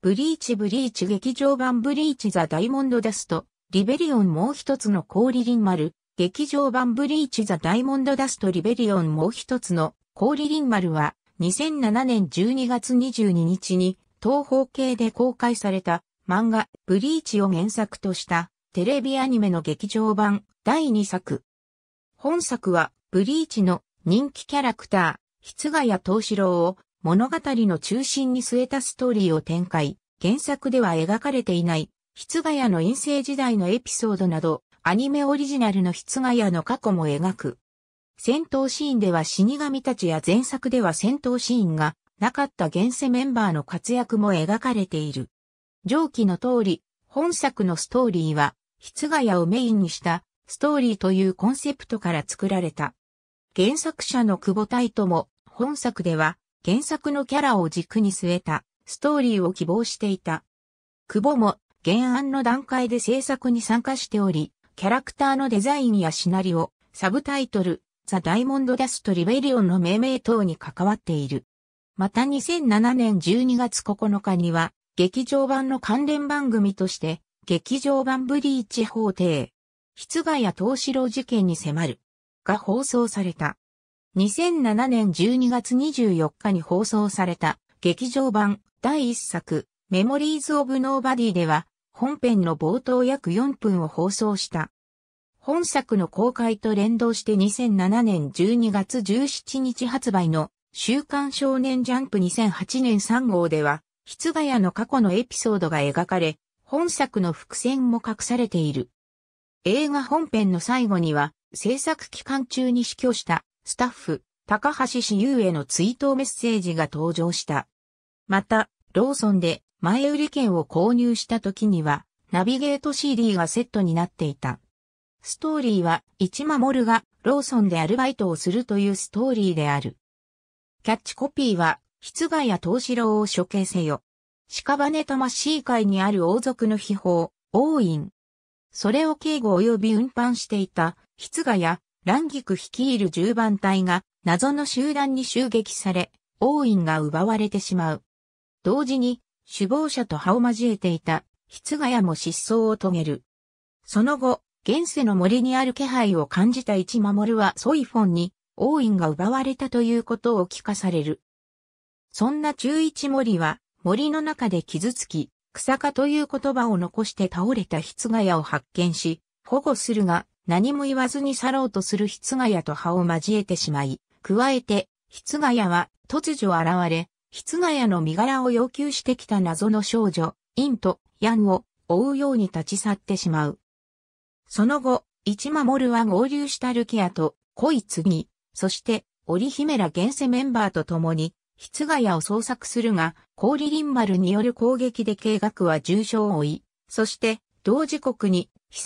ブリーチブリーチ劇場版ブリーチザダイモンドダスト、リベリオンもう一つの氷リン丸、劇場版ブリーチザダイモンドダストリベリオンもう一つの氷リン丸は2007年12月22日に東方系で公開された漫画ブリーチを原作としたテレビアニメの劇場版第2作。本作はブリーチの人気キャラクター、筆ヶ谷東志郎を物語の中心に据えたストーリーを展開、原作では描かれていない、筆ヶ谷の陰性時代のエピソードなど、アニメオリジナルの筆ヶ谷の過去も描く。戦闘シーンでは死神たちや前作では戦闘シーンがなかった現世メンバーの活躍も描かれている。上記の通り、本作のストーリーは、筆ヶ谷をメインにしたストーリーというコンセプトから作られた。原作者の久保太とも、本作では原作のキャラを軸に据えたストーリーを希望していた。久保も原案の段階で制作に参加しており、キャラクターのデザインやシナリオ、サブタイトル、ザ・ダイモンド・ダスト・リベリオンの命名等に関わっている。また2007年12月9日には、劇場版の関連番組として、劇場版ブリーチ法廷、室外や東四郎事件に迫る、が放送された。2007年12月24日に放送された劇場版第1作メモリーズ・オブ・ノーバディでは本編の冒頭約4分を放送した。本作の公開と連動して2007年12月17日発売の週刊少年ジャンプ2008年3号では、室ヶ谷の過去のエピソードが描かれ、本作の伏線も隠されている。映画本編の最後には、制作期間中に死去したスタッフ、高橋氏優への追悼メッセージが登場した。また、ローソンで前売り券を購入した時には、ナビゲート CD がセットになっていた。ストーリーは、一守がローソンでアルバイトをするというストーリーである。キャッチコピーは、室外や東四郎を処刑せよ。屍魂会にある王族の秘宝、王院。それを警護及び運搬していた、室外やランギク率いる10番隊が謎の集団に襲撃され、王院が奪われてしまう。同時に、首謀者と葉を交えていた、筆ヶ谷も失踪を遂げる。その後、現世の森にある気配を感じた一守はソイフォンに、王院が奪われたということを聞かされる。そんな中一森は、森の中で傷つき、草加という言葉を残して倒れた筆ヶ谷を発見し、保護するが、何も言わずに去ろうとする筆ヶ谷と葉を交えてしまい、加えて、筆ヶ谷は突如現れ、筆ヶ谷の身柄を要求してきた謎の少女、インとヤンを追うように立ち去ってしまう。その後、一守は合流したルキアと、恋次、そして、織姫ら現世メンバーと共に、筆ヶ谷を捜索するが、氷林丸による攻撃で計画は重傷を負い、そして、同時刻に、ひ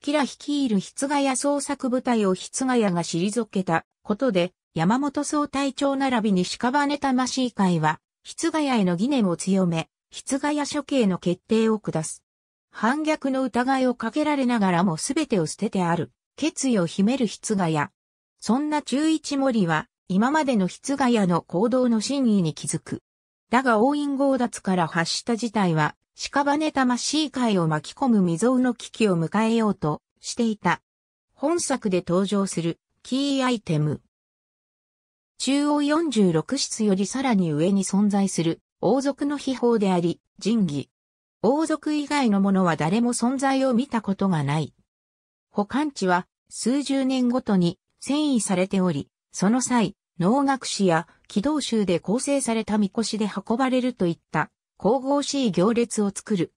キラ率いる筆ヶ谷創作部隊を筆ヶ谷が退けたことで、山本総隊長並びに屍魂会は、筆ヶ谷への疑念を強め、筆ヶ谷処刑の決定を下す。反逆の疑いをかけられながらも全てを捨ててある、決意を秘める筆ヶ谷。そんな中一森は、今までの筆ヶ谷の行動の真意に気づく。だが応印強奪から発した事態は、屍魂界を巻き込む未曾有の危機を迎えようとしていた。本作で登場するキーアイテム。中央46室よりさらに上に存在する王族の秘宝であり、神儀。王族以外のものは誰も存在を見たことがない。保管地は数十年ごとに遷移されており、その際、能楽師や軌道集で構成されたみこしで運ばれるといった神々しい行列を作る。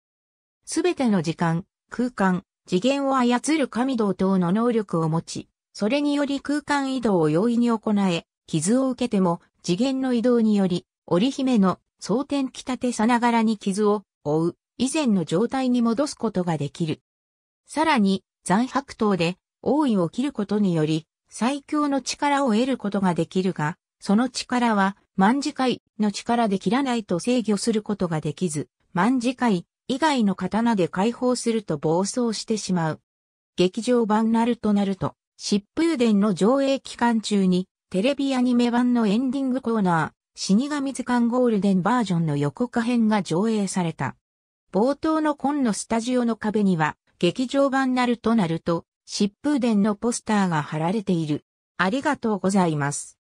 すべての時間、空間、次元を操る神道等の能力を持ち、それにより空間移動を容易に行え、傷を受けても次元の移動により、織姫の蒼天着立てさながらに傷を負う、以前の状態に戻すことができる。さらに、残白刀で王位を切ることにより、最強の力を得ることができるが、その力は万字会の力で切らないと制御することができず、万字会以外の刀で解放すると暴走してしまう。劇場版ナルトナルト、疾風伝の上映期間中に、テレビアニメ版のエンディングコーナー、死神図鑑ゴールデンバージョンの予告編が上映された。冒頭の紺のスタジオの壁には、劇場版ナルトナルト、疾風伝のポスターが貼られている。ありがとうございます。